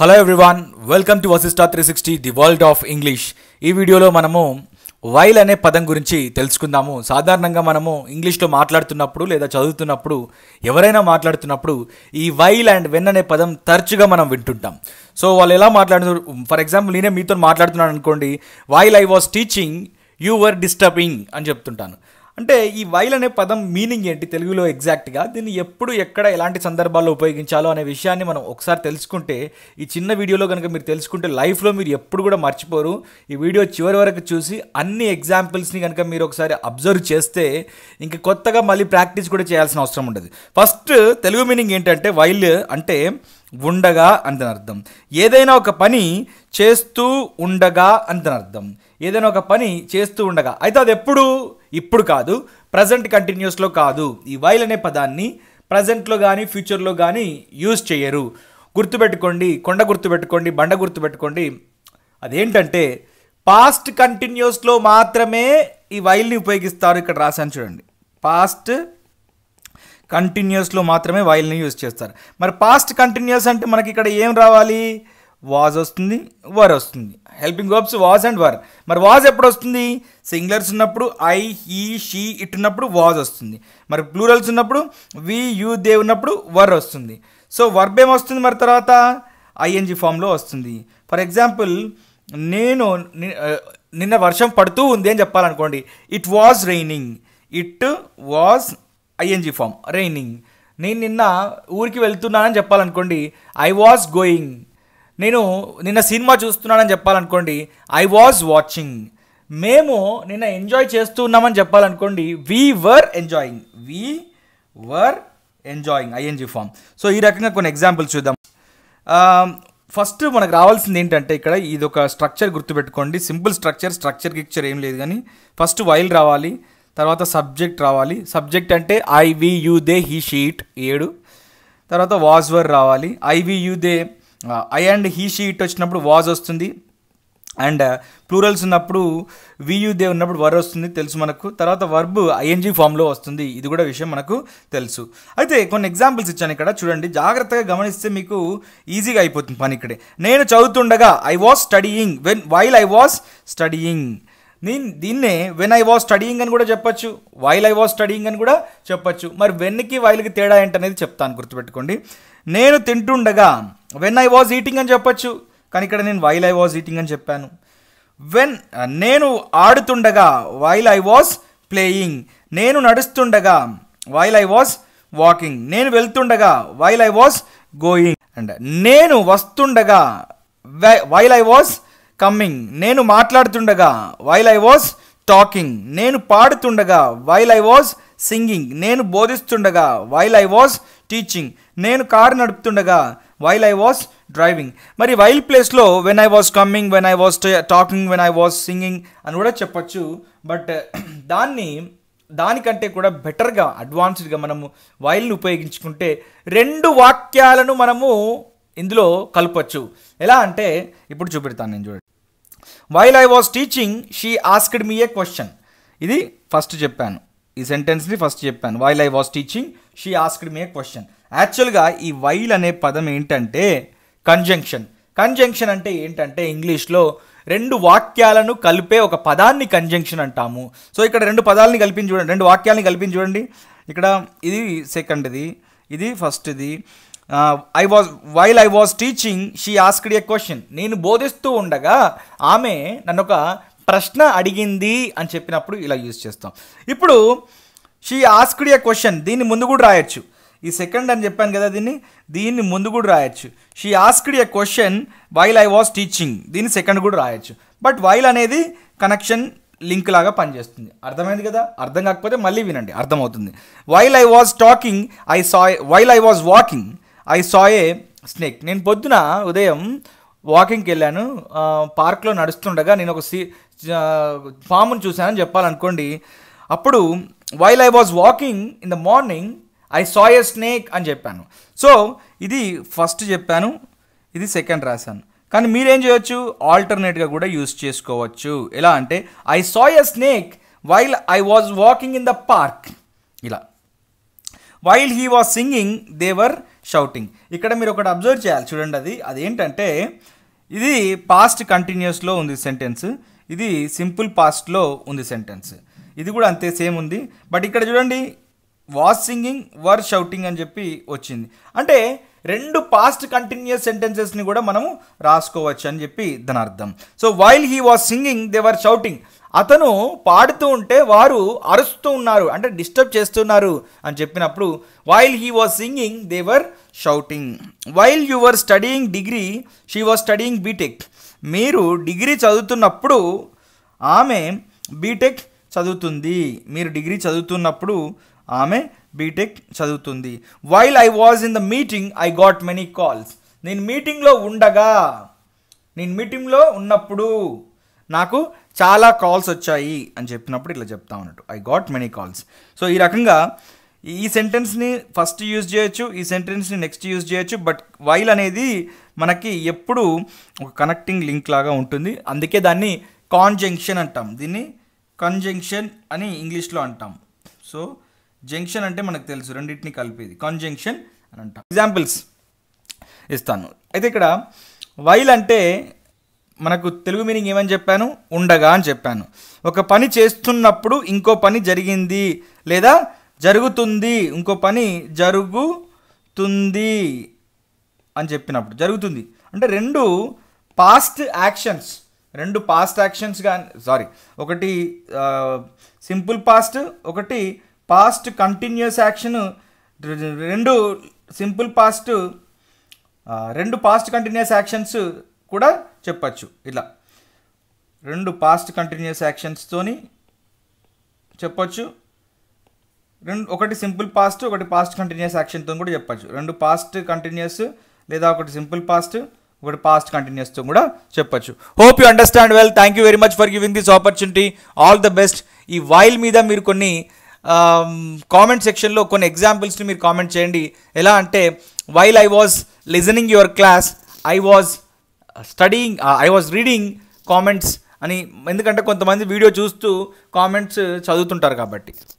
hello everyone welcome to Vasishta three sixty the world of English ఈ వీడియోలో మనము while అనే పదం గురించి తెలుసుకుందాము సాధారణంగా మనము ఇంగ్లీష్లో మాట్లాడుతున్నప్పుడు లేదా చదువుతున్నప్పుడు ఎవరైనా మాట్లాడుతున్నప్పుడు ఈ వైల్ అండ్ వెన్ అనే పదం తరచుగా మనం వింటుంటాం సో వాళ్ళు ఎలా మాట్లాడుతున్నారు ఫర్ ఎగ్జాంపుల్ నేనే మీతో మాట్లాడుతున్నాను అనుకోండి while I was teaching you were disturbing అని చెప్తుంటాను అంటే ఈ వైల్ అనే పదం మీనింగ్ ఏంటి తెలుగులో ఎగ్జాక్ట్గా దీన్ని ఎప్పుడు ఎక్కడ ఎలాంటి సందర్భాల్లో ఉపయోగించాలో అనే విషయాన్ని మనం ఒకసారి తెలుసుకుంటే ఈ చిన్న వీడియోలో కనుక మీరు తెలుసుకుంటే లైఫ్లో మీరు ఎప్పుడు కూడా మర్చిపోరు ఈ వీడియో చివరి వరకు చూసి అన్ని ఎగ్జాంపుల్స్ని కనుక మీరు ఒకసారి అబ్జర్వ్ చేస్తే ఇంక కొత్తగా మళ్ళీ ప్రాక్టీస్ కూడా చేయాల్సిన అవసరం ఉండదు ఫస్ట్ తెలుగు మీనింగ్ ఏంటంటే వైల్ అంటే ఉండగా అని అర్థం ఏదైనా ఒక పని చేస్తూ ఉండగా అని అర్థం ఏదైనా ఒక పని చేస్తూ ఉండగా అయితే అది ఎప్పుడు ఇప్పుడు కాదు ప్రజెంట్ కంటిన్యూస్లో కాదు ఈ వైల్ అనే పదాన్ని ప్రజెంట్లో కానీ ఫ్యూచర్లో కానీ యూజ్ చేయరు గుర్తుపెట్టుకోండి కొండ గుర్తుపెట్టుకోండి బండ గుర్తుపెట్టుకోండి అదేంటంటే పాస్ట్ కంటిన్యూస్లో మాత్రమే ఈ వైల్ని ఉపయోగిస్తారు ఇక్కడ రాశాను చూడండి పాస్ట్ కంటిన్యూస్లో మాత్రమే వైల్ని యూజ్ చేస్తారు మరి పాస్ట్ కంటిన్యూస్ అంటే మనకి ఇక్కడ ఏం రావాలి వాజ్ వస్తుంది వర్ వస్తుంది helping verbs was and were మరి వాజ్ ఎప్పుడు వస్తుంది సింగులర్స్ ఉన్నప్పుడు ఐ హీ షీ ఇట్ ఉన్నప్పుడు వాజ్ వస్తుంది మరి ప్లూరల్స్ ఉన్నప్పుడు వి యూ దే ఉన్నప్పుడు వర్ వస్తుంది సో వర్బ్ ఏమొస్తుంది మరి తర్వాత ఐఎన్జి ఫామ్లో వస్తుంది ఫర్ ఎగ్జాంపుల్ నేను నిన్న వర్షం పడుతూ ఉంది అని చెప్పాలనుకోండి it was raining it was ING form raining నేను నిన్న ఊరికి వెళ్తున్నానని చెప్పాలనుకోండి ఐ వాజ్ గోయింగ్ నేను నిన్న సినిమా చూస్తున్నానని చెప్పాలనుకోండి ఐ వాజ్ వాచింగ్ మేము నిన్న ఎంజాయ్ చేస్తూ ఉన్నామని చెప్పాలనుకోండి we were enjoying we were enjoying ING form so ఈ రకంగా కొన్ని ఎగ్జాంపుల్స్ చూద్దాం ఫస్ట్ um, మనకు రావాల్సింది ఏంటంటే ఇక్కడ ఇది ఒక స్ట్రక్చర్ గుర్తుపెట్టుకోండి సింపుల్ స్ట్రక్చర్ స్ట్రక్చర్ కిక్చర్ ఏం లేదు కానీ ఫస్ట్ వైల్ రావాలి తర్వాత సబ్జెక్ట్ రావాలి సబ్జెక్ట్ అంటే I we you they he she it ఏడు తర్వాత వాజ్వర్ రావాలి I we you they I and he she it వచ్చినప్పుడు వాజ్ వస్తుంది అండ్ ప్లూరల్స్ uh, ఉన్నప్పుడు దే ఉన్నప్పుడు వర్ వస్తుంది తెలుసు మనకు తర్వాత వర్బ్ ఐఎన్జీ ఫామ్లో వస్తుంది ఇది కూడా విషయం మనకు తెలుసు అయితే కొన్ని ఎగ్జాంపుల్స్ ఇచ్చాను ఇక్కడ చూడండి జాగ్రత్తగా గమనిస్తే మీకు ఈజీగా అయిపోతుంది పని ఇక్కడే నేను చదువుతుండగా I was studying when while I was studying నేను దీన్నే వెన్ ఐ వాజ్ స్టడీయింగ్ అని కూడా చెప్పొచ్చు వైల్ ఐ వాజ్ స్టడీయింగ్ అని కూడా చెప్పొచ్చు మరి వెన్నకి వైల్కి తేడా ఏంటనేది చెప్తాను గుర్తుపెట్టుకోండి నేను తింటుండగా వెన్ ఐ వాజ్ ఈటింగ్ అని చెప్పొచ్చు కానీ ఇక్కడ నేను వైల్ ఐ వాజ్ ఈటింగ్ అని చెప్పాను వెన్ నేను ఆడుతుండగా వైల్ ఐ వాజ్ ప్లేయింగ్ నేను నడుస్తుండగా వైల్ ఐ వాజ్ వాకింగ్ నేను వెళ్తుండగా while I was going and నేను వస్తుండగా వైల్ ఐ వాజ్ కమ్మింగ్ నేను మాట్లాడుతుండగా వైల్ ఐ వాజ్ టాకింగ్ నేను పాడుతుండగా వైల్ ఐ వాజ్ సింగింగ్ నేను బోధిస్తుండగా వైల్ ఐ వాజ్ టీచింగ్ నేను కారు నడుపుతుండగా వైల్ ఐ వాజ్ డ్రైవింగ్ మరి వైల్ ప్లేస్లో when I was coming when I was talking when I was singing అని కూడా చెప్పచ్చు బట్ దాన్ని దానికంటే కూడా బెటర్గా అడ్వాన్స్డ్గా మనము వైల్ని ఉపయోగించుకుంటే రెండు వాక్యాలను మనము ఇందులో కలపచ్చు ఎలా అంటే ఇప్పుడు చూపెడతాను నేను చూడండి while I was teaching she asked me a question ఇది ఫస్ట్ చెప్పాను ఈ సెంటెన్స్ని ఫస్ట్ చెప్పాను while I was teaching she asked me a question యాక్చువల్గా ఈ వైల్ అనే పదం ఏంటంటే కంజంక్షన్ కంజంక్షన్ అంటే ఏంటంటే ఇంగ్లీష్లో రెండు వాక్యాలను కలిపే ఒక పదాన్ని కంజంక్షన్ అంటాము సో ఇక్కడ రెండు పదాలని కలిపి చూడండి రెండు వాక్యాలని కలిపి చూడండి ఇక్కడ ఇది సెకండ్ది ఇది ఫస్ట్ది I was while I was teaching she asked a question నేను బోధిస్తూ ఉండగా ఆమె నన్ను ఒక ప్రశ్న అడిగింది అని చెప్పినప్పుడు ఇలా యూజ్ చేస్తాం ఇప్పుడు షీ ఆస్క్డ్ ఏ క్వశ్చన్ దీన్ని ముందు కూడా రాయొచ్చు ఈ సెకండ్ అని చెప్పాను కదా దీన్ని దీన్ని ముందు కూడా రాయొచ్చు she asked a question while I was teaching దీన్ని సెకండ్ కూడా రాయొచ్చు బట్ వైల్ అనేది కనెక్షన్ లింక్ లాగా పనిచేస్తుంది అర్థమైంది కదా అర్థం కాకపోతే మళ్ళీ వినండి అర్థమవుతుంది while I was talking I saw while I was walking I saw a snake నేను పొద్దున ఉదయం వాకింగ్కి వెళ్ళాను పార్క్లో నడుస్తుండగా నేను ఒక సీ పామును చూశానని చెప్పాలనుకోండి అప్పుడు while I was walking in the morning I saw a snake అని చెప్పాను సో ఇది ఫస్ట్ చెప్పాను ఇది సెకండ్ రాశాను కానీ మీరేం చేయొచ్చు ఆల్టర్నేట్గా కూడా యూస్ చేసుకోవచ్చు ఎలా అంటే I saw a snake while I was walking in the park ఇలా while he was singing they were shouting ఇక్కడ మీరు ఒకటి అబ్జర్వ్ చేయాలి చూడండి అది అదేంటంటే ఇది పాస్ట్ కంటిన్యూస్లో ఉంది సెంటెన్స్ ఇది సింపుల్ పాస్ట్లో ఉంది సెంటెన్స్ ఇది కూడా అంతే సేమ్ ఉంది బట్ ఇక్కడ చూడండి వాస్ సింగింగ్ వర్ షౌటింగ్ అని చెప్పి వచ్చింది అంటే రెండు పాస్ట్ కంటిన్యూస్ సెంటెన్సెస్ని కూడా మనము రాసుకోవచ్చు అని చెప్పి దాని అర్థం so while he was singing they were shouting అతను పాడుతూ ఉంటే వారు అరుస్తూ ఉన్నారు అంటే డిస్టర్బ్ చేస్తున్నారు అని చెప్పినప్పుడు while he was singing they were shouting while your studying degree she was studying BTech మీరు డిగ్రీ చదువుతున్నప్పుడు ఆమె బీటెక్ చదువుతుంది మీరు డిగ్రీ చదువుతున్నప్పుడు ఆమె బీటెక్ చదువుతుంది while I was in the meeting I got many calls నేను మీటింగ్లో ఉండగా నేను మీటింగ్లో ఉన్నప్పుడు నాకు చాలా కాల్స్ వచ్చాయి అని చెప్పినప్పుడు ఇట్లా చెప్తా ఉన్నట్టు I got many calls so ఈ రకంగా ఈ సెంటెన్స్ని ఫస్ట్ యూజ్ చేయొచ్చు ఈ సెంటెన్స్ని నెక్స్ట్ యూజ్ చేయొచ్చు బట్ వైల్ అనేది మనకి ఎప్పుడు ఒక కనెక్టింగ్ లింక్ లాగా ఉంటుంది అందుకే దాన్ని కాన్జంక్షన్ అంటాం దీన్ని కన్జంక్షన్ అని ఇంగ్లీష్లో అంటాం సో జంక్షన్ అంటే మనకు తెలుసు రెండింటిని కలిపేది కాన్జంక్షన్ అని అంటాం ఎగ్జాంపుల్స్ ఇస్తాను అయితే ఇక్కడ వైల్ అంటే మనకు తెలుగు మీనింగ్ ఏమని చెప్పాను ఉండగా అని చెప్పాను ఒక పని చేస్తున్నప్పుడు ఇంకో పని జరిగింది లేదా జరుగుతుంది ఇంకో పని జరుగుతుంది అని చెప్పినప్పుడు జరుగుతుంది అంటే రెండు పాస్ట్ యాక్షన్స్ రెండు పాస్ట్ యాక్షన్స్ కానీ సారీ ఒకటి సింపుల్ పాస్ట్ ఒకటి పాస్ట్ కంటిన్యూస్ యాక్షన్ రెండు సింపుల్ పాస్ట్ రెండు పాస్ట్ కంటిన్యూస్ యాక్షన్స్ కూడా చెప్పచ్చు ఇలా రెండు పాస్ట్ కంటిన్యూస్ యాక్షన్స్తోని చెప్పచ్చు రెండు ఒకటి సింపుల్ పాస్ట్ ఒకటి పాస్ట్ కంటిన్యూస్ యాక్షన్తో కూడా చెప్పచ్చు రెండు పాస్ట్ కంటిన్యూస్ లేదా ఒకటి సింపుల్ పాస్ట్ ఒకటి పాస్ట్ కంటిన్యూస్తో కూడా చెప్పచ్చు hope you understand well thank you very much for giving this opportunity all the best ఈ వైల్ మీద మీరు కొన్ని కామెంట్ um, సెక్షన్లో కొన్ని ఎగ్జాంపుల్స్ని మీరు కామెంట్ చేయండి ఎలా అంటే while I was listening your class I was studying I was reading comments అని ఎందుకంటే కొంతమంది వీడియో చూస్తూ కామెంట్స్ uh, చదువుతుంటారు కాబట్టి